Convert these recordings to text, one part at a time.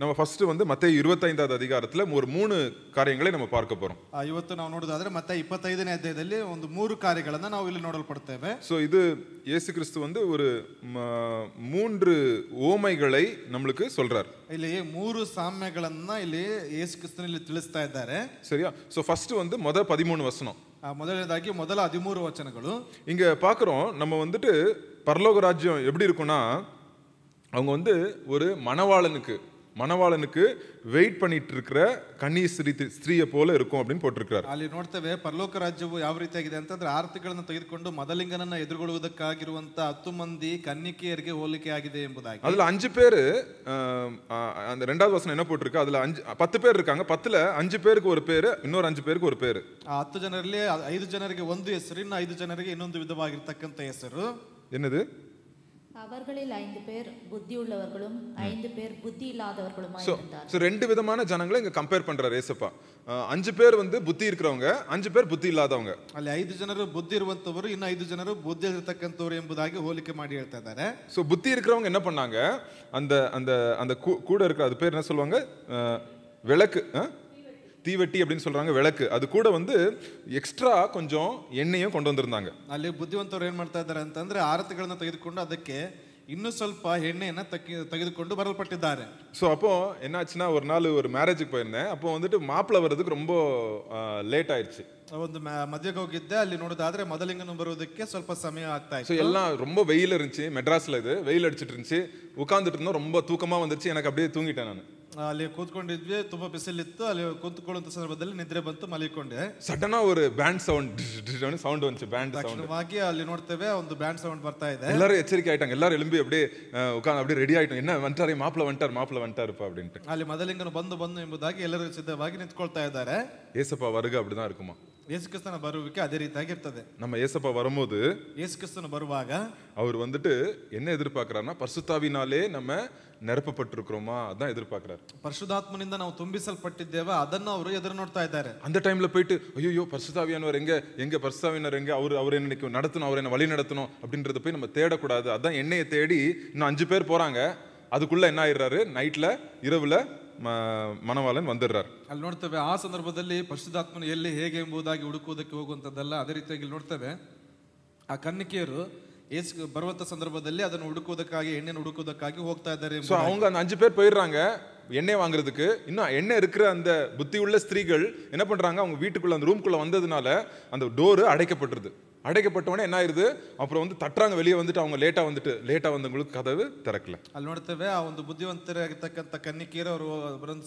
நம்ம ஃபஸ்ட்டு வந்து மற்ற இருபத்தைந்தாவது அதிகாரத்தில் ஒரு மூணு காரியங்களை நம்ம பார்க்க போகிறோம் இருபத்தி நான் நோடுதாதர மற்ற இப்பத்தைதனே தேதியிலே வந்து மூணு காரியங்களை தான் நான் இல்லை நோடல் படுத்துவேன் ஸோ இது இயேசு கிறிஸ்து வந்து ஒரு மூன்று ஓமைகளை நம்மளுக்கு சொல்கிறார் இல்லையே மூணு சாமைகளை தான் இல்லையே இயேசு கிறிஸ்துன்னு இல்லை தெளிஸ்தா இருந்தாரு சரியா ஸோ ஃபஸ்ட்டு வந்து மொதல் பதிமூணு வசனம் முதலாகி முதல் அதிமூறு வச்சனங்களும் இங்கே பார்க்குறோம் நம்ம வந்துட்டு பரலோக ராஜ்யம் எப்படி இருக்குன்னா அவங்க வந்து ஒரு மணவாளனுக்கு மணவாளனுக்கு வெயிட் பண்ணிட்டு இருக்கிற கன்னி ஸ்ரீ ஸ்திரீயை போல இருக்கும் அப்படின்னு போட்டிருக்கிறார் அல்லி நோட்டவே பரலோக ராஜ்யவு யாவ ரீதி ஆகிது அந்த ஆர்த்திகளன்னு தகுதிக்கொண்டு மதலிங்கனன்னு எதிர்கொள்வதற்காகிருவந்த அத்து மந்தி கன்னிக்கையருக்கு ஹோலிக்கை ஆகிது என்பதாக அதில் அஞ்சு பேர் அந்த ரெண்டாவது வசனம் என்ன போட்டிருக்கு அதில் அஞ்சு பத்து பேர் இருக்காங்க பத்தில் அஞ்சு பேருக்கு ஒரு பேர் இன்னொரு அஞ்சு பேருக்கு ஒரு பேர் அத்து ஜனர்லேயே ஐந்து ஜனருக்கு ஒன்று ஹெசரு இன்னும் ஐந்து ஜனருக்கு இன்னொன்று விதமாக இருக்கத்தக்கந்த ஹெசரு என்னது அவர்களில் ஐந்து பேர் புத்தி உள்ளவர்களும் ஐந்து பேர் புத்தி இல்லாதவர்களும் ஸோ ஸோ ரெண்டு விதமான ஜனங்களை இங்கே கம்பேர் பண்றாரு ஏசப்பா அஞ்சு பேர் வந்து புத்தி இருக்கிறவங்க அஞ்சு பேர் புத்தி இல்லாதவங்க ಅಲ್ಲಿ ஐந்து ಜನರು புத்தி ಇರುವಂತವರು இன்னும் ஐந்து ஜனரும் புத்தி ಇರತಕ್ಕಂಥವ್ರು ಎಂಬುದಾಗಿ ಹೋಲಿಕೆ மாடி ಹೇಳ್ತಾ ஸோ புத்தி இருக்கிறவங்க என்ன பண்ணாங்க அந்த அந்த அந்த கூட இருக்கிற அது பேர் என்ன சொல்லுவாங்க விளக்கு ஆ தீவெட்டி அப்படின்னு சொல்றாங்க விளக்கு அது கூட வந்து எக்ஸ்ட்ரா கொஞ்சம் எண்ணெயும் கொண்டு வந்திருந்தாங்க அல்ல புத்திவந்தவர் ஏன் மாத்தார் அந்தந்திர ஆரத்துகளை தகுதிக்கொண்டு அதுக்கு இன்னும் சொல்ப என்ன தக்கி தகுதிக்கொண்டு வரப்பட்டுதாரு ஸோ அப்போ என்னாச்சுன்னா ஒரு நாள் ஒரு மேரேஜுக்கு போயிருந்தேன் அப்போ வந்துட்டு மாப்பிள்ளை வர்றதுக்கு ரொம்ப லேட் ஆயிடுச்சு ஒಂದು ಮಧ್ಯ ಹೋಗಿದ್ದೆ ಅಲ್ಲಿ ನೋಡೋದಾದ್ರೆ ಮೊದಲಿಂಗನ ಬರುವುದಕ್ಕೆ ಸ್ವಲ್ಪ ಸಮಯ ಆಗ್ತಾ ಇತ್ತು ಎಲ್ಲ ரொம்ப ವೈಲ್ ಇರಂಚಿ ಮೆಡ್ರಾಸ್ಲ ಇದೆ ವೈಲ್ ಅಡಿಚಿಟ್ ಇರಂಚಿ ಉಕಾಂದಿಟ್ಟಿರೋ ரொம்ப ತೂಕಮಾ ವಂದಿರಚಿ ಏನಕ್ಕೆ ಅಬಡಿ ತೂಂಗಿಟ್ಟೆ ನಾನು ಅಲ್ಲಿ ಕೂತ್ಕೊಂಡಿದ್ವಿ ತುಂಬಾ ಬಿಸಿಲಿತ್ತು ಅಲ್ಲಿ ಕೂತ್ಕೊಳ್ಳುವಂತ ಸಂದರ್ಭದಲ್ಲಿ ನಿದ್ರೆ ಬಂತು ಮಲಿಕೊಂಡೆ ಸಡನ್ ஒரு ಬ್ಯಾಂಡ್ ಸೌಂಡ್ ಸೌಂಡ್ ಬಂತು ಬ್ಯಾಂಡ್ ಸೌಂಡ್ ಅಲ್ಲಿ ನೋಡ್ತೇವೆ ಒಂದು ಬ್ಯಾಂಡ್ ಸೌಂಡ್ ಬರ್ತಾ ಇದೆ ಎಲ್ಲರೂ ಎಚ್ಚರಿಕೆ ಆಯ್ತಾங்க ಎಲ್ಲರೂ ಎಲುಂಬಿ அப்படியே உட்கார்ந்து அப்படியே ரெடி ஆயிட்டோம் என்ன வந்துட்டாரு மாப்பிள்ள வந்துட்டார் மாப்பிள்ள வந்துட்டாருப்பா அப்படின்ட்டு ಅಲ್ಲಿ ಮೊದಲಿಂಗನು ಬಂದು ಬಂದು ಎಂಬುದಾಗಿ ಎಲ್ಲರೂ ಸಿದ್ಧವಾಗಿ ನಿಂತ್ಕೊಳ್ತಾ ಇದ್ದಾರೆ வருக அப்படிதான் இருக்குமா இயேசு கிறிஸ்தன வருவதுக்கு அதே ரீதியாக இருந்தது நம்ம இயேசப்பா வரும்போது இயேசு கிறிஸ்தன வருவாக அவர் வந்துட்டு என்ன நம்ம நிரப்பப்பட்டிருக்கிறோமா அதான் எதிர்பார்க்கிறார் பரிசுதாத்மனிந்த நான் தும்பிசல் பட்டிதேவ அதன் அவரு எதிர்நோட்டா இதாரு அந்த டைம்ல போயிட்டு ஐயோ பரிசுதாவியானவர் எங்க எங்க பரிசுதாவியினர் எங்க அவர் அவர் என்ன நடத்தணும் அவர் என்ன வழி நடத்தணும் அப்படின்றத போய் நம்ம தேடக்கூடாது அதான் எண்ணெயை தேடி இன்னும் அஞ்சு பேர் போறாங்க அதுக்குள்ள என்ன ஆயிடுறாரு நைட்ல இரவுல ಮನವಾಲನ್ ಬಂದಿರ್ರಾರ್ ಅಲ್ಲಿ ನೋಡ್ತೇವೆ ಆ ಸಂದರ್ಭದಲ್ಲಿ ಪರಿಶುದ್ಧಾತ್ಮನ ಎಲ್ಲಿ ಹೇಗೆ ಎಂಬುದಾಗಿ ಹುಡುಕುವುದಕ್ಕೆ ಹೋಗುವಂಥದ್ದಲ್ಲ ಅದೇ ರೀತಿಯಾಗಿ ನೋಡ್ತೇವೆ ಆ ಕನ್ನಿಕೆಯರು இயேசுக்கு ಪರ್ವತ ಸಂದರ್ಭದಲ್ಲಿ ಅದನ್ನು ಹುಡುಕೋದಕ್ಕಾಗಿ எண்ணெய் ಹುಡುಕೋದಕ್ಕಾಗಿ ಹೋಗ್ತಾ ಇದ್ದಾರೆ ஸோ அவங்க அந்த அஞ்சு பேர் போயிடுறாங்க எண்ணெய் வாங்குறதுக்கு இன்னும் எண்ணெய் இருக்கிற அந்த புத்தி உள்ள ஸ்திரீகள் என்ன பண்ணுறாங்க அவங்க வீட்டுக்குள்ள அந்த ரூம்குள்ளே வந்ததுனால அந்த டோரு அடைக்கப்பட்டுருது என்ன ஆயிருது அப்புறம் வந்து ತಟ್ಟಾಂಗ வெளியே வந்துட்டு அவங்க லேட்டாக வந்துட்டு லேட்டாக வந்தவங்களுக்கு கதவு திறக்கல ಅಲ್ಲಿ ನೋಡ್ತೇವೆ ಆ தக்க ಬುದ್ಧಿವಂತರಾಗಿರ್ತಕ್ಕಂಥ ಕನ್ನಿಕೆಯರು ஒரு ಬರೋಂಥ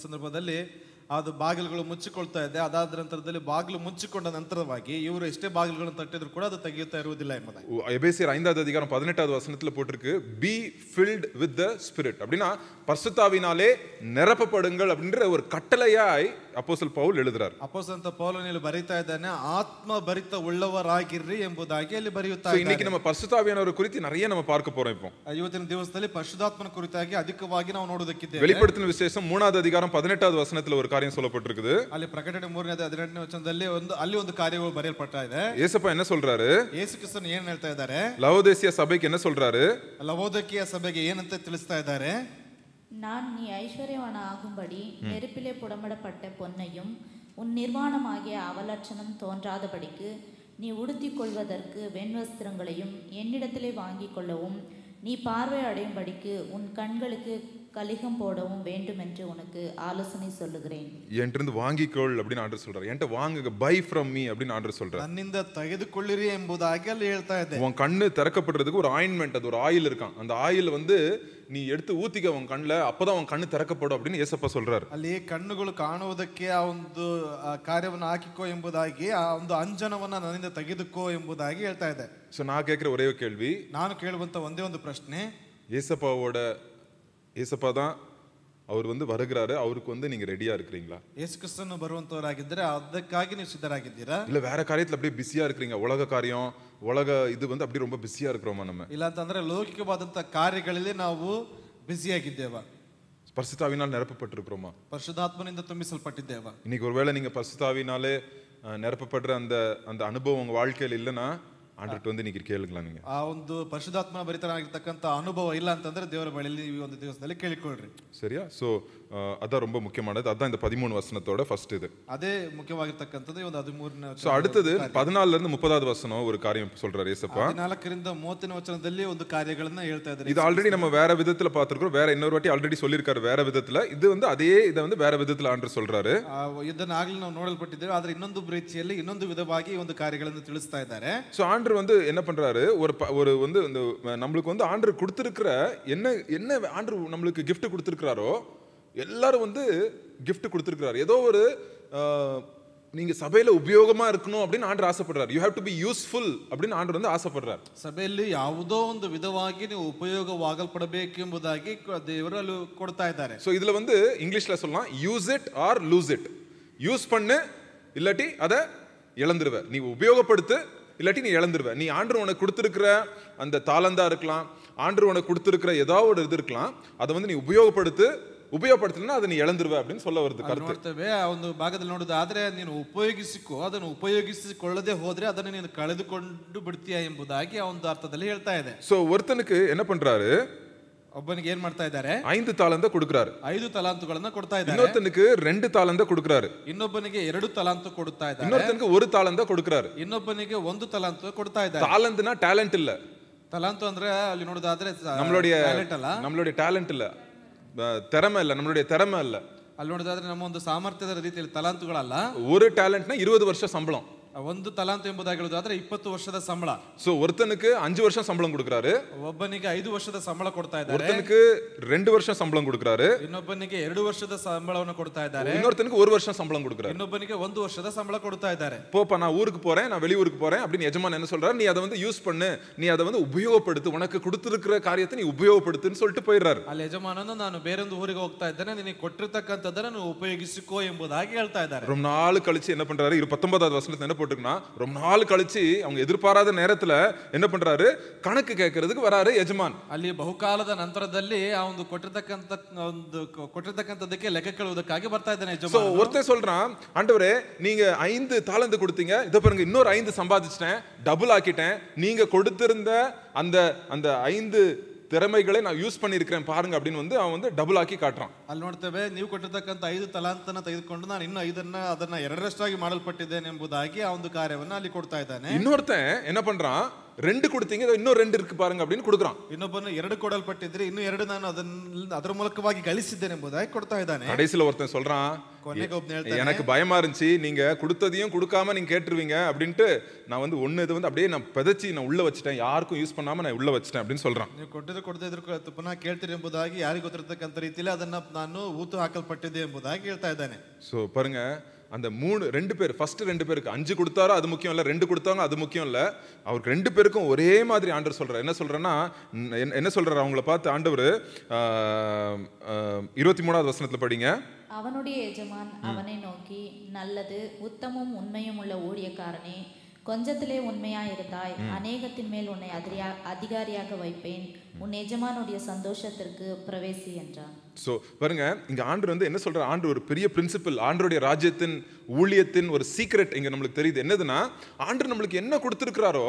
ಅದು ಬಾಗಿಲುಗಳು ಮುಚ್ಚಿಕೊಳ್ತಾ ಇದೆ ಅದಾದ ನಂತರದಲ್ಲಿ ಬಾಗಿಲು ಮುಚ್ಚಿಕೊಂಡ ನಂತರವಾಗಿ இவர் எஸ்டே பாகில்களும் தட்டியது கூட அதை தகியத்தை அறிவதில்லை என்பதை எபேசியர் ஐந்தாவது அதிகாரம் பதினெட்டாவது வசனத்தில் போட்டிருக்கு be filled with the spirit அப்படின்னா பர்சுத்தாவினாலே நிரப்பப்படுங்கள் அப்படின்ற ஒரு கட்டளையாய் ಅಪೋಸಲ್ ಪೌಲ್ ಹೇಳಿದ್ರಾರ್ ಅಪೋಸಂತ ಪೌಲನಲ್ಲಿ ಬರೀತಾ ಇದ್ದಾನೆ ಆತ್ಮ ಭರಿತ ಉಳ್ಳವರಾಗಿರ್ರಿ ಎಂಬುದಾಗಿ ಅಲ್ಲಿ ಬರೆಯುತ್ತಾ ಇನ್ನைக்கு ನಮ್ಮ ಪರಿಶುದ್ಧಾವಿಯಾನವರ ಕುರಿತು நிறைய நம்ம பார்க்க போறோம் இப்போ ಇವತ್ತಿನ ದಿವಸದಲ್ಲಿ ಪರಿಶುದ್ಧಾತ್ಮನ ಕುರಿತಾಗಿ ಅಧಿಕವಾಗಿ ನಾವು ನೋಡೋದಕ್ಕಿದ್ದೇವೆ வெளிப்படுத்தின விசேஷம் மூணாவது அதிகாரம் பதினெட்டாவது வசனத்தில் ஒரு காரியம் சொல்லப்பட்டிருக்குது ಅಲ್ಲಿ ಪ್ರಕಟಣೆ ಮೂರನೇದ ಹದಿನೆಂಟನೇ ವಚನದಲ್ಲಿ ಒಂದು ಅಲ್ಲಿ ಒಂದು ಕಾರ್ಯಗಳು ಬರೆಯಲ್ಪಟ್ಟ ಇದೆ ஏசப்பா என்ன சொல்றாரு ಯೇಸು ಕ್ರಿಸ್ತನು ಏನು ಹೇಳ್ತಾ ಇದ್ದಾರೆ ಲವೋದೇಸಿಯ ಸಭೆಗೆ என்ன சொல்றாரு ಲವೋದಕಿಯ ಸಭೆಗೆ ಏನಂತ ತಿಳಿಸ್ತಾ ಇದ್ದಾರೆ நான் நீ ஐஸ்வர்யவான ஆகும்படி நெருப்பிலே புடமிடப்பட்ட பொன்னையும் உன் நிர்வாணமாகிய அவலட்சணம் தோன்றாதபடிக்கு நீ உடுத்தி கொள்வதற்கு வெண்வஸ்திரங்களையும் என்னிடத்திலே வாங்கி கொள்ளவும் நீ பார்வை அடையும்படிக்கு உன் கண்களுக்கு கலிகம் போடவும் வேண்டும் என்று உனக்கு ஆலோசனை சொல்லுகிறேன் என்றிருந்து வாங்கிக்கொள் அப்படின்னு ஆர்டர் சொல்றாரு என்கிட்ட வாங்குங்க பை ஃப்ரம் மீ அப்படின்னு ஆர்டர் சொல்றாரு நன்னிந்த ತೆಗೆದುಕೊಳ್ಳಿರಿ ಎಂಬುದಾಗಿ ಅಲ್ಲಿ எழுத்தா ಇದೆ உன் கண்ணு திறக்கப்படுறதுக்கு ஒரு ஆயின்மெண்ட் அது ஒரு ஆயில் இருக்கான் அந்த ஆயில் வந்து நீ எடுத்து ஊத்திக்க உன் கண்ணில் அப்போதான் உன் கண்ணு திறக்கப்படும் அப்படின்னு ஏசப்பா சொல்றாரு அல்லையே ಕಣ್ಣುಗಳು காணுவதற்கே ಆ காரியவன் ஆக்கிக்கோ என்பதாகி ಎಂಬುದಾಗಿ அஞ்சனவன் நனைந்த தகுதுக்கோ என்பதாகி எழுத்தா ಎಂಬುದಾಗಿ ஸோ நான் கேட்குற ஒரே கேள்வி நானும் ಕೇಳುವಂತ ಒಂದೇ ಒಂದು ಪ್ರಶ್ನೆ ஏசப்பா தான் அவர் வந்து வருகிறாரு அவருக்கு வந்து நீங்க ரெடியா இருக்கிறீங்களா ஏசு ಕ್ರಿಸ್ತನು ಬರುವಂತವರಾಗಿದ್ದರೆ அதுக்காக நீ ಸಿದ್ಧರಾಗಿದ್ದೀರಾ இல்ல வேற காரியத்துல அப்படியே பிஸியா இருக்கிறீங்க உலக காரியம் உலக இது வந்து அப்படியே ரொம்ப பிஸியா இருக்கிறோமா நம்ம ಇಲ್ಲ ಅಂತಂದ್ರೆ ಲೌಕಿಕವಾದಂತ ಕಾರ್ಯಗಳಲ್ಲಿ ನಾವು ಬ್ಯುಸಿಯಾಗಿದ್ದೇವೆ பரிசுத்தாவினால் நிரப்பப்பட்டிருக்கிறோமா பரிசுத்தாத்மனிந்த தேவா இன்னைக்கு ஒருவேளை நீங்க பரிசுத்தாவினாலே நிரப்பப்படுற அந்த அந்த அனுபவம் உங்க வாழ்க்கையில் இல்லைன்னா ಆಂಡ್ರೆಟ್ ಒಂದು ನೀವು ಕೇಳಿಲ್ಲ ನನಗೆ ಆ ಒಂದು ಬರಿತನ ಭರಿತರಾಗಿರ್ತಕ್ಕಂಥ ಅನುಭವ ಇಲ್ಲ ಅಂತಂದ್ರೆ ದೇವರ ಬಳಿಯಲ್ಲಿ ಈ ಒಂದು ದಿವಸದಲ್ಲಿ ಕೇಳಿಕೊಳ್ಳ್ರಿ ಸರಿಯಾ ಸೊ அதான் ரொம்ப முக்கியமானது அதான் இந்த பதிமூணு வசனத்தோட ஃபர்ஸ்ட் இது அதே முக்கியமாகத்தக்கது ಒಂದು ಹದಿಮೂರನೇ ஸோ அடுத்தது பதினாலருந்து முப்பதாவது வசனம் ஒரு காரியம் சொல்றாரு ஏசப்பா ಹದಿನಾಲ್ಕರಿಂದ ಮೂವತ್ತನೇ ವಚನದಲ್ಲಿ வந்து ಕಾರ್ಯಗಳನ್ನ ಹೇಳ್ತಾ ಇದ್ದಾರೆ ಇದು ஆல்ரெடி நம்ம வேற விதத்துல பார்த்துருக்கோம் வேற இன்னொரு வாட்டி ஆல்ரெடி சொல்லியிருக்காரு வேற விதத்துல இது வந்து அதே இதை வந்து வேற விதத்துல ஆண்டு சொல்றாரு ಇದನ್ನ ಆಗಲೇ ನಾವು ನೋಡಲ್ಪಟ್ಟಿದ್ದೇವೆ ಆದ್ರೆ ಇನ್ನೊಂದು ರೀತಿಯಲ್ಲಿ ಇನ್ನೊಂದು ವಿಧವಾಗಿ ಒಂದು ಕಾರ್ಯಗಳನ್ನು ತಿಳಿಸ್ತಾ ಇದ್ದಾರೆ ஸோ ஆண்டர் வந்து என்ன பண்றாரு ஒரு ஒரு வந்து இந்த நம்மளுக்கு வந்து ஆண்டர் கொடுத்திருக்கிற என்ன என்ன ஆண்டர் நம்மளுக்கு கிஃப்ட் கொடுத்திருக்கிறாரோ எல்லாரும் வந்து கிஃப்ட் கொடுத்துருக்கிறார் ஏதோ ஒரு நீங்கள் சபையில் உபயோகமாக இருக்கணும் அப்படின்னு ஆண்டு ஆசைப்படுறாரு you have to be useful அப்படின்னு ஆண்டு வந்து யாவதோ அந்த விதவாகி நீ உபயோக ನೀವು ಉಪಯೋಗವಾಗಲ್ಪಡಬೇಕೆಂಬುದಾಗಿ ದೇವರಲ್ಲಿ ಕೊಡ್ತಾ ಇದ್ದಾರೆ ஸோ இதில் வந்து இங்கிலீஷில் சொல்லலாம் use it or lose it use பண்ணு இல்லாட்டி அதை இழந்துருவ நீ உபயோகப்படுத்து இல்லாட்டி நீ இழந்துருவ நீ ஆண்டு உனக்கு கொடுத்துருக்கிற அந்த தாளந்தா இருக்கலாம் ஆண்டு உனக்கு கொடுத்துருக்கிற ஏதாவது ஒரு இது இருக்கலாம் அதை வந்து நீ உபயோகப்படுத்து ಉಪಯೋಗಪಡಿಸಲಿಲ್ಲ ಅದನ್ನು ಎಳೆಂದಿರುವೆ அப்படின்னு சொல்ல வருது ನೋಡ್ತೇವೆ ಒಂದು ಭಾಗದಲ್ಲಿ ನೋಡೋದು ಆದರೆ ನೀನು ಉಪಯೋಗಿಸಿಕೋ ಅದನ್ನು ಉಪಯೋಗಿಸಿಕೊಳ್ಳದೆ ಹೋದ್ರೆ ಅದನ್ನು ನೀನು ಕಳೆದುಕೊಂಡು ಬಿಡ್ತೀಯ ಎಂಬುದಾಗಿ ಆ ಒಂದು ಅರ್ಥದಲ್ಲಿ ಹೇಳ್ತಾ ಇದೆ ಸೊ ಒರ್ತನಕ್ಕೆ ಏನ ಪண்றாரு ಒಬ್ಬನಿಗೆ ಏನ್ ಮಾಡ್ತಾ ಇದ್ದಾರೆ ಐದು ತಾಲಂತ ಕೊಡುಕ್ರಾರು ಐದು ತಲಾಂತುಗಳನ್ನ ಕೊಡ್ತಾ ಇದ್ದಾರೆ ಇನ್ನೊಬ್ಬನಿಗೆ ரெண்டு ತಾಲಂತ ಕೊಡುಕ್ರಾರು ಇನ್ನೊಬ್ಬನಿಗೆ ಎರಡು ತಲಾಂತ ಕೊಡ್ತಾ ಇದ್ದಾರೆ ಇನ್ನೊಬ್ಬನಿಗೆ ಒಂದು ತಾಲಂತ ಕೊಡುಕ್ರಾರು ಇನ್ನೊಬ್ಬನಿಗೆ ಒಂದು ತಲಾಂತ ಕೊಡ್ತಾ ಇದ್ದಾರೆ ತಾಲಂತನ ಟ್ಯಾಲೆಂಟ್ ಇಲ್ಲ ತಲಾಂತು ಅಂದ್ರೆ ಅಲ್ಲಿ ನೋಡೋದಾದ್ರೆ ನಮ್ಮளுடைய ಟ್ಯಾಲೆಂಟ್ ಅಲ್ಲ ನಮ್ಮளுடைய ಟ್ಯಾಲೆಂಟ್ ಇಲ್ಲ ತೆರಮೆ ಅಲ್ಲ ನಮ್ಮನುடைய ತೆರಮೆ ಅಲ್ಲ ಅಲ್ಲಿ ನೋಡೋದಾದ್ರೆ ನಮ್ಮ ಒಂದು ಸಾಮರ್ಥ್ಯದ ರೀತಿಯಲ್ಲಿ ತಲಾಂತುಗಳಲ್ಲ ஒரு டேலண்ட்னா இருபது வருஷம் சம்பளம் ಒಂದು ತಲಾಂತು ಎಂಬುದಾಗಿ ಹೇಳುದು ಆದ್ರೆ ಇಪ್ಪತ್ತು ವರ್ಷದ ಸಂಬಳ ಸೊ ஒருத்தனுக்கு அஞ்சு வருஷம் சம்பளம் கொடுக்கறாரு ಒಬ್ಬನಿಗೆ ಐದು ವರ್ಷದ ಸಂಬಳ ಕೊಡ್ತಾ ಇದ್ದಾರೆ ஒருத்தனுக்கு ரெண்டு வருஷம் சம்பளம் கொடுக்கறாரு ಇನ್ನೊಬ್ಬನಿಗೆ ಎರಡು ವರ್ಷದ ಸಂಬಳವನ್ನು ಕೊಡ್ತಾ ಇದ್ದಾರೆ இன்னொருத்தனுக்கு ஒரு வருஷம் சம்பளம் கொடுக்கறாரு ಇನ್ನೊಬ್ಬನಿಗೆ ಒಂದು ವರ್ಷದ ಸಂಬಳ ಕೊಡ್ತಾ ಇದ್ದಾರೆ போப்பா நான் ஊருக்கு போறேன் நான் வெளியூருக்கு போறேன் அப்படின்னு எஜமான் என்ன சொல்றாரு நீ அதை வந்து யூஸ் பண்ணு நீ அதை வந்து உபயோகப்படுத்து உனக்கு கொடுத்திருக்கிற காரியத்தை நீ உபயோகப்படுத்துன்னு சொல்லிட்டு போயிடுறாரு ಅಲ್ಲಿ ಯಜಮಾನನು ನಾನು ಬೇರೊಂದು ಊರಿಗೆ ಹೋಗ್ತಾ ಇದ್ದೇನೆ ನಿನಗೆ ಕೊಟ್ಟಿರ್ತಕ್ಕಂಥದ್ದನ್ನು ಉಪಯೋಗಿಸಿಕೋ ಎಂಬುದಾಗಿ ಹೇಳ್ತಾ ಇದ್ದಾರೆ ரொம்ப நாள் கழிச்சு என்ன பண்றாரு இரு பத்தொன்பதாவது வசனத்தை என்ன போட்டுக்கணும் ரொம்ப நாள் கழிச்சு அவங்க எதிர்பாராத நேரத்தில் என்ன பண்றாரு கணக்கு கேட்கறதுக்கு வராரு யஜமான் அல்லி ಬಹುಕಾಲದ ನಂತರದಲ್ಲಿ அவங்க ಒಂದು ಕೊಟ್ಟಿರ್ತಕ್ಕಂತ ಒಂದು ಕೊಟ್ಟಿರ್ತಕ್ಕಂಥದಕ್ಕೆ பர்த்தா ಕೇಳುವುದಕ್ಕಾಗಿ ಬರ್ತಾ ಇದ್ದಾನೆ சொல்றான் ஆண்டவரே நீங்க ஐந்து தாளந்து கொடுத்தீங்க இத பாருங்க இன்னொரு ஐந்து சம்பாதிச்சிட்டேன் டபுள் ஆக்கிட்டேன் நீங்க கொடுத்திருந்த அந்த அந்த ஐந்து திறமைகளை ನಾನು ಯೂಸ್ பண்ணியிருக்கிறேன் பாருங்க அப்படின்னு வந்து ಅವನು வந்து ಡಬಲ್ ಹಾಕಿ ಕಾಟ್ರಾನ್ ಅಲ್ಲಿ ನೋಡ್ತೇವೆ ನೀವು ಕೊಟ್ಟಿರ್ತಕ್ಕಂಥ ಐದು ತಲಾಂತನ ತೆಗೆದುಕೊಂಡು ನಾನು ಇನ್ನು ಐದನ್ನ ಅದನ್ನ ಎರಡರಷ್ಟಾಗಿ ಮಾಡಲ್ಪಟ್ಟಿದ್ದೇನೆ ಎಂಬುದಾಗಿ ಆ ಒಂದು ಕಾರ್ಯವನ್ನು ಅಲ್ಲಿ ಕೊಡ್ತಾ ಇದ್ದಾನೆ ಇನ್ನೊರ್ತೆ ಏನ ಪண்றான் ரெண்டு கொடுத்தீங்க இன்னும் ரெண்டு இருக்கு பாருங்க அப்படின்னு கொடுக்குறான் இன்னும் பண்ண எரடு குடல் பட்டிருந்து இன்னும் எரடு நான் அதன் அதன் மூலக்கமாகி கழிச்சுதேன் என்பதாக கொடுத்தா தானே கடைசியில் ஒருத்தன் சொல்றான் எனக்கு பயமா இருந்துச்சு நீங்க கொடுத்ததையும் கொடுக்காம நீங்க கேட்டுருவீங்க அப்படின்ட்டு நான் வந்து ஒன்னு இது வந்து அப்படியே நான் பிதைச்சி நான் உள்ள வச்சிட்டேன் யாருக்கும் யூஸ் பண்ணாம நான் உள்ள வச்சிட்டேன் அப்படின்னு நீ கொடுத்தது கொடுத்தது தப்பு நான் கேட்டுறேன் என்பதாகி யாருக்கு ஒருத்தருக்கு அந்த ரீதியில் அதை நான் ஊத்து ஆக்கல் பட்டது என்பதாக கேட்டா தானே ஸோ பாருங்க அந்த மூணு ரெண்டு பேர் ஃபஸ்ட்டு ரெண்டு பேருக்கு அஞ்சு கொடுத்தாரோ அது முக்கியம் இல்லை ரெண்டு கொடுத்தாங்க அது முக்கியம் இல்லை அவருக்கு ரெண்டு பேருக்கும் ஒரே மாதிரி ஆண்டவர் சொல்கிறார் என்ன சொல்கிறேன்னா என்ன சொல்கிறார் அவங்கள பார்த்து ஆண்டவர் இருபத்தி மூணாவது வசனத்தில் படிங்க அவனுடைய எஜமான் அவனை நோக்கி நல்லது உத்தமும் உண்மையும் உள்ள ஊழியக்காரனே கொஞ்சத்திலே உண்மையாயிருந்தாய் அநேகத்தின் மேல் உன்னை அதிரியா அதிகாரியாக வைப்பேன் உன் எஜமானுடைய சந்தோஷத்திற்கு பிரவேசி என்றான் ஸோ பாருங்க இங்க ஆண்டு வந்து என்ன சொல்ற ஆண்டு ஒரு பெரிய பிரின்சிபல் ஆண்டருடைய ராஜ்யத்தின் ஊழியத்தின் ஒரு சீக்ரெட் இங்க நம்மளுக்கு தெரியுது என்னதுன்னா ஆண்டு நம்மளுக்கு என்ன கொடுத்துருக்கிறாரோ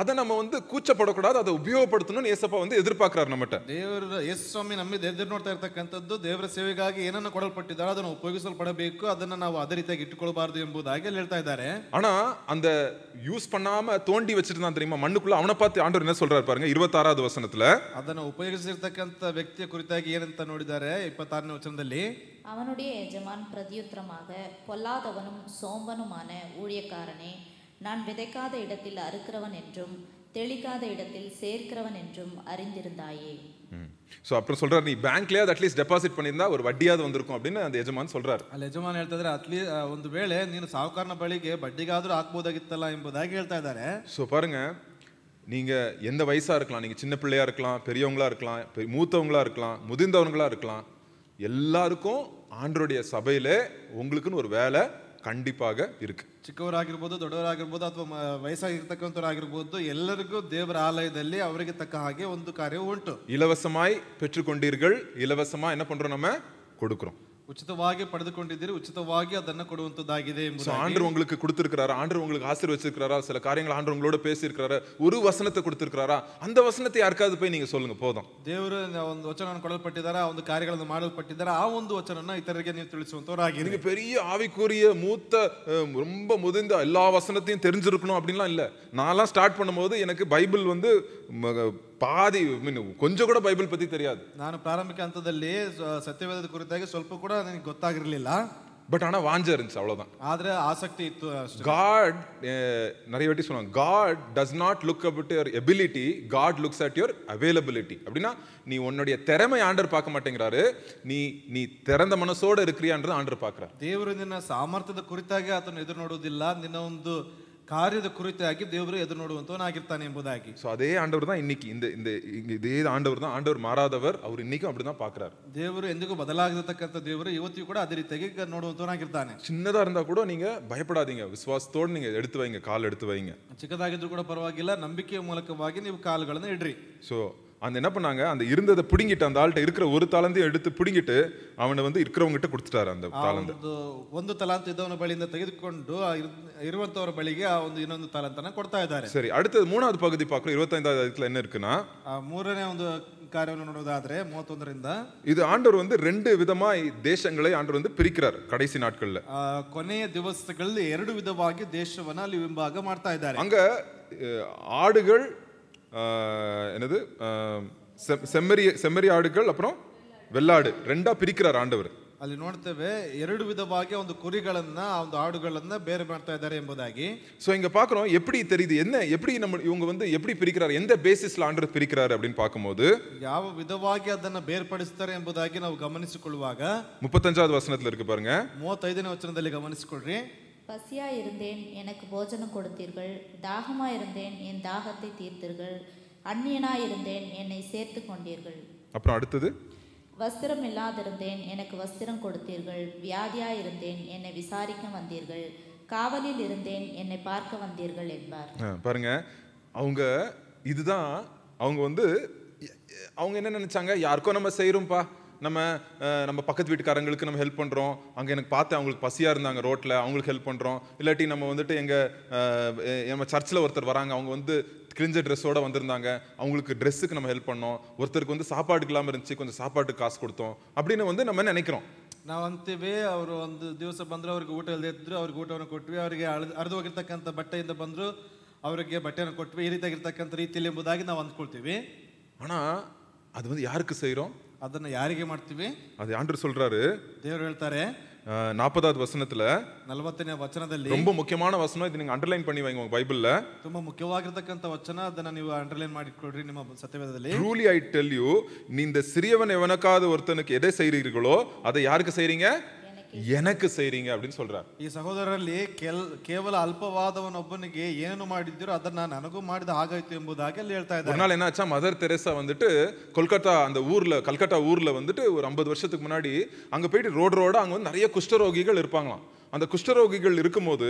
அதை நம்ம வந்து ಕೂಚಪಡಕೂಡದು ಅದು ಉಪಯೋಗಪಡ್ತನೋ ಯೇಸಪ್ಪ ಒಂದು ಎದುರ್ಪಾಕ್ರಾರ್ ನಮ್ಮಟ ದೇವರ ಯೇಸು ಸ್ವಾಮಿ ನಮ್ಮಿದ ಎದುರು ನೋಡ್ತಾ ಇರ್ತಕ್ಕಂಥದ್ದು ದೇವರ ಸೇವೆಗಾಗಿ ಏನನ್ನು ಕೊಡಲ್ಪಟ್ಟಿದ್ದಾರೆ ಅದನ್ನು ಉಪಯೋಗಿಸಲ್ಪಡಬೇಕು ಅದನ್ನು ನಾವು ಅದೇ ರೀತಿಯಾಗಿ ಇಟ್ಟುಕೊಳ್ಬಾರ್ದು ಎಂಬುದಾಗಿ ಅಲ್ಲಿ ಹೇಳ್ತಾ ಇದ್ದಾರೆ ಅಣ್ಣ அந்த யூஸ் பண்ணாம தோண்டி வச்சிருந்தான் தெரியுமா மண்ணுக்குள்ள அவனை பார்த்து ஆண்டவர் என்ன சொல்றாரு பாருங்க இருபத்தாறாவது வசனத்துல ಅದನ್ನು ಉಪಯೋಗಿಸಿರ್ತಕ್ಕಂಥ ವ್ಯಕ್ತಿಯ ಕುರಿತಾಗಿ ಏನಂತ ನೋಡಿದ್ದಾರೆ ಇಪ್ಪತ್ತಾರನೇ ವಚನದಲ್ಲಿ ಅವನುடைய ಯಜಮಾನ್ ಪ್ರತ್ಯುತ್ತರமாக பொல்லாதவனும் சோம்பனுமான ஊழியக்காரனே நான் விதைக்காத இடத்தில் அறுக்கிறவன் என்றும் தெளிக்காத இடத்தில் சேர்க்கிறவன் என்றும் அறிந்திருந்தாயே ஸோ அப்புறம் சொல்கிறார் நீ அது அட்லீஸ்ட் டெபாசிட் பண்ணியிருந்தா ஒரு வட்டியாவது வந்திருக்கும் அப்படின்னு அந்த எஜமான் சொல்றாரு ಅಲ್ಲಿ ಯಜಮಾನ್ ಹೇಳ್ತಿದ್ರೆ ಅಟ್ಲೀ ಒಂದು ವೇಳೆ ನೀನು ಸಾಹುಕಾರನ வட்டி ಬಡ್ಡಿಗಾದರೂ ಹಾಕ್ಬೋದಾಗಿತ್ತಲ್ಲ ಎಂಬುದಾಗಿ ಹೇಳ್ತಾ ಇದ್ದಾರೆ ஸோ பாருங்க நீங்கள் எந்த வயசாக இருக்கலாம் நீங்கள் சின்ன பிள்ளையாக இருக்கலாம் பெரியவங்களாக இருக்கலாம் மூத்தவங்களாக இருக்கலாம் முதிர்ந்தவங்களாக இருக்கலாம் எல்லாருக்கும் ஆண்டருடைய சபையில் உங்களுக்குன்னு ஒரு வேலை கண்டிப்பாக இருக்கு சிக்கவராக இருப்போது தொடவராக இருப்போது அதுவும் வயசாக இருக்கவராக இருப்போது எல்லருக்கும் தேவர ஆலயத்தில் அவருக்கு தக்க ஆகிய ஒன்று காரியம் உண்டு இலவசமாய் பெற்றுக்கொண்டீர்கள் இலவசமாக என்ன பண்ணுறோம் நம்ம கொடுக்குறோம் ಉಚಿತವಾಗಿ ಪಡೆದುಕೊಂಡಿದ್ದೀರಿ ಉಚಿತವಾಗಿ ಅದನ್ನು ಕೊಡುವಂತದ್ದಾಗಿದೆ ஸோ ஆண்டவர் உங்களுக்கு கொடுத்திருக்கிறாரா ஆண்டவர் உங்களுக்கு ஆசீர்வச்சிருக்கிறாரா சில காரியங்கள் ஆண்டவர் உங்களோட பேசியிருக்கிறாரு ஒரு வசனத்தை கொடுத்திருக்கிறாரா அந்த வசனத்தை யாருக்காவது போய் நீங்க சொல்லுங்க போதும் அந்த ದೇವರು பட்டிதாரா அந்த காரியங்கள் ಆ மாடல் ಕಾರ್ಯಗಳನ್ನು ಮಾಡಲ್ಪಟ್ಟಿದ್ದಾರೆ வந்து ಒಂದು ವಚನನ நீ ನೀವು ತಿಳಿಸುವಂತವರಾಗಿರಿ நீங்க பெரிய ஆவிக்குரிய மூத்த ரொம்ப முதிர்ந்த எல்லா வசனத்தையும் தெரிஞ்சிருக்கணும் அப்படின்லாம் இல்லை நான்லாம் ஸ்டார்ட் பண்ணும்போது எனக்கு பைபிள் வந்து பாதி கொஞ்சம் கூட பைபிள் பத்தி தெரியாது நான் பிராரம்பிக்க ಪ್ರಾರಂಭಿಕ ಹಂತದಲ್ಲಿ குறித்தாக ಕುರಿತಾಗಿ கூட ಕೂಡ ನನಗೆ பட் ஆனால் வாஞ்சா இருந்துச்சு அவ்வளோதான் ஆதர ஆசக்தி காட் நிறைய வாட்டி சொல்லுவாங்க God does not look about your ability God looks at your availability அப்படின்னா நீ உன்னுடைய திறமை ஆண்டர் பார்க்க மாட்டேங்கிறாரு நீ நீ திறந்த மனசோடு இருக்கிறியான்றது ஆண்டர் பார்க்குறாரு தேவரு நின்ன சாಮರ್ಥ್ಯದ குறித்தாக அத்தனை ಎದುರು ನೋಡೋದಿಲ್ಲ ನಿನ್ನ ಕಾರ್ಯದ ಕುರಿತಾಗಿ ದೇವರು ಎದುರು ನೋಡುವಂತವನಾಗಿರ್ತಾನೆ ಎಂಬುದಾಗಿ ஸோ அதே ஆண்டவர் தான் இன்னைக்கு இந்த இந்த இங்க இதே ஆண்டவர் தான் ஆண்டவர் மாறாதவர் அவர் இன்னைக்கும் அப்படி தான் பார்க்குறாரு ದೇವರು ಎಂದಿಗೂ ಬದಲಾಗತಕ್ಕಂಥ ದೇವರು ಇವತ್ತಿಗೂ ಕೂಡ ಅದೇ ರೀತಿಯಾಗಿ ಕ- ನೋಡುವಂತವನಾಗಿರ್ತಾನೆ சின்னதாக இருந்தால் கூட நீங்கள் பயப்படாதீங்க விசுவாசத்தோடு நீங்கள் எடுத்து வைங்க கால் எடுத்து வைங்க ಚಿಕ್ಕದಾಗಿದ್ರು ಕೂಡ ಪರವಾಗಿಲ್ಲ ನಂಬಿಕೆಯ ಮೂಲಕವಾಗಿ ನೀವು ಕಾಲುಗಳನ್ನು ಇಡ್ರಿ ஸோ அந்த என்ன பண்ணாங்க அந்த இருந்ததை பிடுங்கிட்டு அந்த ஆள்கிட்ட இருக்கிற ஒரு தாளந்தையும் எடுத்து பிடிங்கிட்டு அவனை வந்து இருக்கிறவங்ககிட்ட கொடுத்துட்டாரு அந்த தாளந்து ஒந்து தலாந்து இதவன பலியந்த தகுதிக்கொண்டு இருபத்தோரு பலிக்கு அவன் வந்து இன்னொன்று தலாந்தனை கொடுத்தா இதாரு சரி அடுத்தது மூணாவது பகுதி பார்க்குற இருபத்தைந்தாவது இடத்துல என்ன இருக்குன்னா மூரனே வந்து காரியதாதரே மூத்தொந்தரிந்த இது ஆண்டவர் வந்து ரெண்டு விதமாய் தேசங்களை ஆண்டவர் வந்து பிரிக்கிறார் கடைசி நாட்கள்ல கொனைய திவசங்கள் எரடு விதமாகி தேசவனால் விம்பாக மாட்டா இதாரு அங்க ஆடுகள் என்னது செம்மறி செம்மறி ஆடுகள் அப்புறம் வெள்ளாடு ரெண்டா பிரிக்கிறார் ஆண்டவர் ಅಲ್ಲಿ ನೋಡ್ತೇವೆ ಎರಡು ವಿಧವಾಗಿ ಒಂದು ಕುರಿಗಳನ್ನ ಒಂದು ಆಡುಗಳನ್ನ பேர் பார்த்தா ಇದ್ದಾರೆ என்பதாகி ஸோ இங்கே பார்க்குறோம் எப்படி தெரியுது என்ன எப்படி நம்ம இவங்க வந்து எப்படி பிரிக்கிறார் எந்த பேசிஸில் ஆண்டவர் பிரிக்கிறார் அப்படின்னு பார்க்கும்போது ಯಾವ ವಿಧವಾಗಿ ಅದನ್ನ என்பதாகி நம்ம கவனிச்சு கொள்வாங்க முப்பத்தஞ்சாவது வசனத்தில் இருக்கு பாருங்க ಮೂವತ್ತೈದನೇ கவனிச்சு கொள்றேன் பசியாக இருந்தேன் எனக்கு போஜனம் கொடுத்தீர்கள் தாகமாக இருந்தேன் என் தாகத்தை தீர்த்தீர்கள் அந்நியனாக இருந்தேன் என்னை சேர்த்து கொண்டீர்கள் அப்புறம் அடுத்தது வஸ்திரம் இல்லாதிருந்தேன் எனக்கு வஸ்திரம் கொடுத்தீர்கள் வியாதியாக இருந்தேன் என்னை விசாரிக்க வந்தீர்கள் காவலில் இருந்தேன் என்னை பார்க்க வந்தீர்கள் என்பார் பாருங்க அவங்க இதுதான் அவங்க வந்து அவங்க என்ன நினைச்சாங்க யாருக்கோ நம்ம செய்கிறோம்ப்பா நம்ம நம்ம பக்கத்து வீட்டுக்காரங்களுக்கு நம்ம ஹெல்ப் பண்ணுறோம் அங்கே எனக்கு பார்த்து அவங்களுக்கு பசியாக இருந்தாங்க ரோட்டில் அவங்களுக்கு ஹெல்ப் பண்ணுறோம் இல்லாட்டி நம்ம வந்துட்டு எங்கள் நம்ம சர்ச்சில் ஒருத்தர் வராங்க அவங்க வந்து கிழிஞ்ச ட்ரெஸ்ஸோடு வந்திருந்தாங்க அவங்களுக்கு ட்ரெஸ்ஸுக்கு நம்ம ஹெல்ப் பண்ணோம் ஒருத்தருக்கு வந்து சாப்பாட்டுக்கு இல்லாமல் இருந்துச்சு கொஞ்சம் சாப்பாட்டுக்கு காசு கொடுத்தோம் அப்படின்னு வந்து நம்ம நினைக்கிறோம் நான் வந்து ಅಂತೀವಿ ಅವರು ಒಂದು ದಿವಸ ಬಂದರು ಅವ್ರಿಗೆ ಊಟ ಇಲ್ಲದೆ அவருக்கு ಅವ್ರಿಗೆ ಊಟವನ್ನು அவருக்கு ಅವರಿಗೆ அறுது ಅರ್ದು ಹೋಗಿರ್ತಕ್ಕಂಥ ಬಟ್ಟೆಯಿಂದ ಬಂದರು ಅವರಿಗೆ ಬಟ್ಟೆಯನ್ನು ಕೊಟ್ವಿ ಈ ரீதியில் என்பதாக நான் வந்து கொடுத்துவேன் ஆனால் அது வந்து யாருக்கு செய்கிறோம் ಅದನ್ನ ಯಾರಿಗೆ ಮಾಡ್ತೀವಿ ಅದು ಆಂಡ್ರು சொல்றாரு ದೇವರು ಹೇಳ್ತಾರೆ நாற்பதாவது வசனத்துல ನಲವತ್ತನೇ ವಚನದಲ್ಲಿ ரொம்ப ಮುಖ್ಯமான ವಚನ ಇದು ನೀವು ಅಂಡರ್ಲೈನ್ பண்ணி வைங்க உங்க ಬೈಬಲ್ல ತುಂಬಾ ಮುಖ್ಯವಾಗಿರತಕ್ಕಂತ ವಚನ ಅದನ್ನ ನೀವು ಅಂಡರ್ಲೈನ್ ಮಾಡಿಕೊಳ್ಳ್ರಿ ನಿಮ್ಮ ಸತ್ಯವೇದದಲ್ಲಿ ಟ್ರೂಲಿ ಐ ಟೆಲ್ ಯು நீ இந்த சிறியவன் எவனக்காவது ஒருத்தனுக்கு எதை செய்கிறீர்களோ அதை யாருக்கு செய்றீங்க எனக்கு செய்றீங்க அப்படின்னு சொல்றாರ ಈ ಸಹೋದರರಲ್ಲಿ ಕೆಲ್ ಕೇವಲ ಅಲ್ಪವಾದವನೊಬ್ಬನಿಗೆ ಏನು ಮಾಡಿದ್ದೀರೋ அதை நான் ಮಾಡಿದ ಹಾಗಾಯ್ತು ಎಂಬುದಾಗಿ ಅಲ್ಲಿ ಹೇಳ್ತಾ ஒரு இದ್ದಾರೆ நாள் என்னாச்சா மதர் தெரேசா வந்துட்டு கொல்கத்தா அந்த ஊர்ல கல்கட்டா ஊர்ல வந்துட்டு ஒரு ஐம்பது வருஷத்துக்கு முன்னாடி அங்க போயிட்டு ரோடு ரோடா அங்க வந்து நிறைய குஷ்டரோகிகள் இருப்பாங்களாம் அந்த குஷ்டரோகிகள் இருக்கும்போது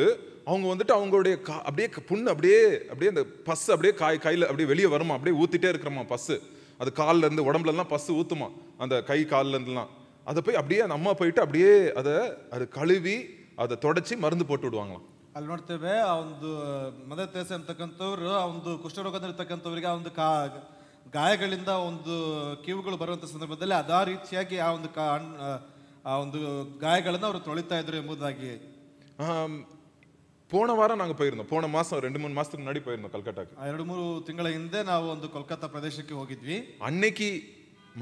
அவங்க வந்துட்டு அவங்களுடைய கா அப்படியே புண் புண்ணு அப்படியே அப்படியே அந்த பஸ் அப்படியே காய் கையில் அப்படியே வெளியே வருமா அப்படியே ஊத்திட்டே இருக்கிறமா பஸ்ஸு அது காலில் இருந்து உடம்புலலாம் எல்லாம் பஸ் ஊத்துமா அந்த கை காலில் இருந்துலாம் அதை போய் அப்படியே அந்த அம்மா போயிட்டு அப்படியே அதை அது கழுவி அதை தொடச்சி மருந்து போட்டு விடுவாங்களாம் ಅಲ್ಲಿ ನೋಡ್ತೇವೆ ಒಂದು ಮದತೇಸ ಅಂತಕ್ಕಂಥವ್ರು ಒಂದು ಕುಷ್ಠರೋಗದಲ್ಲಿರ್ತಕ್ಕಂಥವ್ರಿಗೆ ಆ ಒಂದು ಕಾ ಗಾಯಗಳಿಂದ ಒಂದು ಕಿವುಗಳು ಬರುವಂಥ ಸಂದರ್ಭದಲ್ಲಿ ಅದಾ ರೀತಿಯಾಗಿ ಆ ಒಂದು ಕಾ ಆ ಒಂದು ಗಾಯಗಳನ್ನು ಅವರು ತೊಳಿತಾ ಇದ್ರು ಎಂಬುದಾಗಿ போன வாரம் நாங்கள் போயிருந்தோம் போன மாதம் ரெண்டு மூணு மாதத்துக்கு முன்னாடி போயிருந்தோம் கல்கட்டாக்கு ரெண்டு மூணு திங்கள இருந்து நான் வந்து கொல்கத்தா பிரதேசக்கு போகிட்டு அன்னைக்கு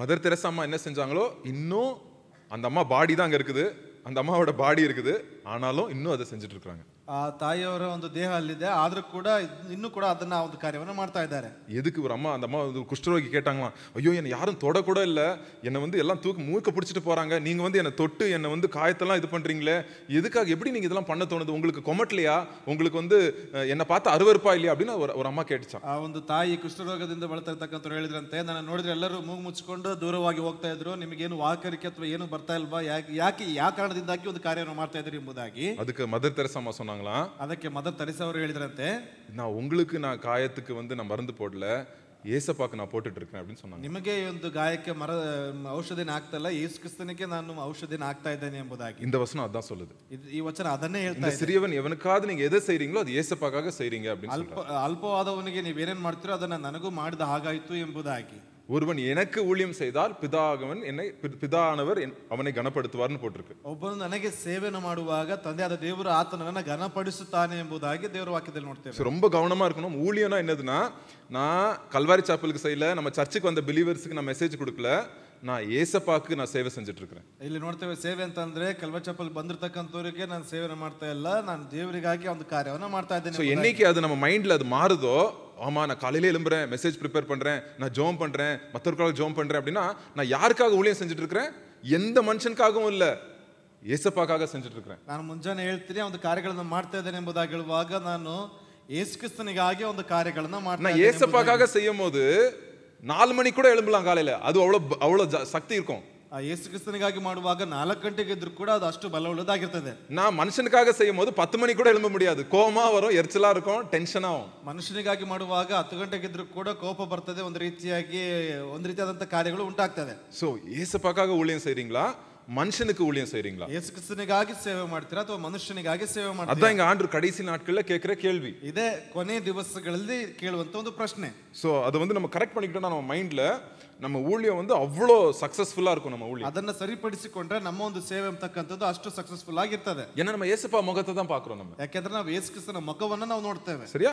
மதர் தெரசாமா என்ன செஞ்சாங்களோ இன்னும் அந்த அம்மா பாடி தான் அங்கே இருக்குது அந்த அம்மாவோட பாடி இருக்குது ஆனாலும் இன்னும் அதை செஞ்சுட்ருக்குறாங்க ಆ ತಾಯಿಯವರ ಒಂದು ದೇಹ ಅಲ್ಲಿದೆ ಆದರೂ ಕೂಡ ಇನ್ನೂ ಕೂಡ ಅದನ್ನ ಒಂದು ಕಾರ್ಯವನ್ನು ಮಾಡ್ತಾ ಇದ್ದಾರೆ எதுக்கு ஒரு அம்மா அந்த அம்மா வந்து குஷ்டரோகி கேட்டாங்களாம் ஐயோ என்னை யாரும் தொட கூட இல்லை என்னை வந்து எல்லாம் தூக்கு மூக்க பிடிச்சிட்டு போகிறாங்க நீங்கள் வந்து என்னை தொட்டு என்னை வந்து காயத்தெல்லாம் இது பண்ணுறீங்களே எதுக்காக எப்படி நீங்கள் இதெல்லாம் பண்ண தோணுது உங்களுக்கு கொமட்டலையா உங்களுக்கு வந்து என்னை பார்த்து அருவருப்பா இல்லையா அப்படின்னு ஒரு ஒரு ಅಮ್ಮ ಕೇಳಿಚಾನ್ ಆ ಒಂದು ತಾಯಿ ಕುಷ್ಠರೋಗದಿಂದ ಬಳತಿರ್ತಕ್ಕಂಥವ್ರು நான் ನಾನು எல்லாரும் ಎಲ್ಲರೂ ಮೂಗು ಮುಚ್ಕೊಂಡು ದೂರವಾಗಿ ಹೋಗ್ತಾ ಇದ್ರು ನಿಮಗೇನು ವಾಕರಿಕೆ ಅಥವಾ ಏನು ಬರ್ತಾ ಇಲ್ವಾ ಯಾಕೆ ಯಾಕೆ ಯಾವ ಕಾರಣದಿಂದಾಗಿ ಒಂದು ಕಾರ್ಯವನ್ನು ಮಾಡ್ತಾ ಇದ್ರಿ ಎಂಬುದಾಗಿ அதுக்கு மதர் தெரசா அம்மா சொன்னாங்க சொல்லுவாங்களாம் அதற்கு மத தரிசு அவர்கள் எழுதுறதே நான் உங்களுக்கு நான் காயத்துக்கு வந்து நான் மருந்து போடல ஏசப்பாக்கு நான் போட்டுட்டு இருக்கேன் அப்படின்னு சொன்னாங்க நிமகே வந்து காயக்க மர ஔஷதி ஆக்தல ஏசு கிறிஸ்தனுக்கே நான் ஔஷதி ஆக்தா இதனே என்பதாக இந்த வசனம் அதான் சொல்லுது இது வச்சனை அதனே எழுத சிறியவன் எவனுக்காவது நீங்க எதை செய்றீங்களோ அது ஏசப்பாக்காக செய்றீங்க அப்படின்னு அல்ப அல்பவாதவனுக்கு நீ வேறேன் மாடுத்தோ அதை நான் நனகும் மாடுத ஆகாய்த்து என்பதாக ஒருவன் எனக்கு ஊழியம் செய்தால் பிதாகவன் என்னை பிதானவர் அவனை கனப்படுத்துவார்னு போட்டிருக்கு ஒவ்வொரு நனைக்கு சேவை மாடுவாக தந்தை அதை தேவரு ஆத்தனவன கனப்படிசுத்தானே என்பதாக தேவர வாக்கியத்தில் நோட்டேன் ரொம்ப கவனமா இருக்கணும் ஊழியனா என்னதுன்னா நான் கல்வாரி சாப்பிளுக்கு செய்யல நம்ம சர்ச்சுக்கு வந்த பிலீவர்ஸுக்கு நான் மெசேஜ் கொடுக்கல நான் ஏசப்பாக்கு நான் சேவை செஞ்சுட்டு இருக்கிறேன் இல்லை நோட்டவ சேவை அந்த அந்தரே கல்வா சாப்பல் வந்துருத்தக்கந்தோருக்கே நான் சேவை மாட்டேன் இல்லை நான் தேவரிகாக்கி அந்த காரியம் மாட்டேன் ஸோ என்னைக்கு அது நம்ம மைண்டில் அது மாறுதோ ஆமாம் நான் காலையில் எழும்புறேன் மெசேஜ் ப்ரிப்பேர் பண்ணுறேன் நான் ஜோம் பண்ணுறேன் மற்றவர்களால் ஜோம் பண்ணுறேன் அப்படின்னா நான் யாருக்காக ஊழியம் செஞ்சுட்டு இருக்கிறேன் எந்த மனுஷனுக்காகவும் இல்லை ಏಸಪ್ಪಾಗ ಸಂಚಿಟ್ಟಿರ್ತಾರೆ ನಾನು ಮುಂಜಾನೆ ಹೇಳ್ತೀನಿ ಒಂದು ಕಾರ್ಯಗಳನ್ನು ಮಾಡ್ತಾ ಇದ್ದೇನೆ நான் ஏசு ನಾನು அந்த காரியங்களை தான் ಕಾರ್ಯಗಳನ್ನ ಮಾಡ್ತಾ ஏசப்பாக்காக செய்யும் போது நாலு மணி கூட எழும்பலாம் காலையில் அது அவ்வளோ அவ்வளோ சக்தி இருக்கும் ಆ ಯೇಸು ಕ್ರಿಸ್ತನಿಗಾಗಿ ಮಾಡುವಾಗ ನಾಲ್ಕು ಗಂಟೆಗೆ ಇದ್ರೂ ಕೂಡ ಅದು ಅಷ್ಟು ಬಲವುಳ್ಳದಾಗಿರ್ತದೆ ನಾ ಮನುಷ್ಯನಿಗಾಗಿ செய்யும்போது பத்து மணி கூட எழும்ப முடியாது கோமா வரும் எரிச்சலா இருக்கும் ಟೆನ್ಷನ್ ஆகும் ಮನುಷ್ಯನಿಗಾಗಿ ಮಾಡುವಾಗ ಹತ್ತು ಗಂಟೆಗೆ ಇದ್ರೂ ಕೂಡ ಕೋಪ ಬರ್ತದೆ ಒಂದು ರೀತಿಯಾಗಿ ಒಂದು ರೀತಿಯಾದಂಥ ಕಾರ್ಯಗಳು ಉಂಟಾಗ್ತದೆ ಸೊ ஏசப்பாக்காக ஊழியம் செய்றீங்களா மனுஷனுக்கு ஊழியம் செய்றீங்களா இயேசு கிறிஸ்துவிற்காக சேவை ಮಾಡ್ತೀರಾ ಅಥವಾ ಮನುಷ್ಯನಿಗಾಗಿ ಸೇವೆ ಮಾಡ್ತೀರಾ ಅದ ಹಿಂಗ ಆಂಡ್ರು ಕಡೆಸಿ ನಾಟ್ಕಲ್ಲ ಕೇಕರೆ ಕೇಳ್ವಿ ಇದೆ ಕೊನೆ ದಿವಸಗಳಲ್ಲಿ ಕೇಳುವಂತ ಒಂದು ಪ್ರಶ್ನೆ ಸೊ ಅದು வந்து நம்ம கரெக்ட் பண்ணிக்கிட்டோம்னா நம்ம மைண்ட்ல ನಮ್ಮ ஊழியம் வந்து ಅவ்வளೋ ಸಕ್ಸಸ್ಫುಲ್ இருக்கும் ನಮ್ಮ ஊழியம் ಅದನ್ನ ಸರಿಪಡಿಸಿಕೊಂಡ್ರೆ ನಮ್ಮ ಒಂದು ಸೇವೆ ಅಂತಕ್ಕಂಥದ್ದು ಅಷ್ಟು ಸಕ್ಸಸ್ಫುಲ್ ಆಗಿರ್ತದೆ ಏನ ನಮ್ಮ ಯೇಸುಪ ಮುಖತದ ಪಾಕ್ರೋ ನಮ್ಮ ಯಾಕೆಂದ್ರೆ ನಾವು ಯೇಸು ಕ್ರಿಸ್ತನ ಮುಖವನ್ನ ನಾವು ನೋಡ್ತೇವೆ ಸರಿಯಾ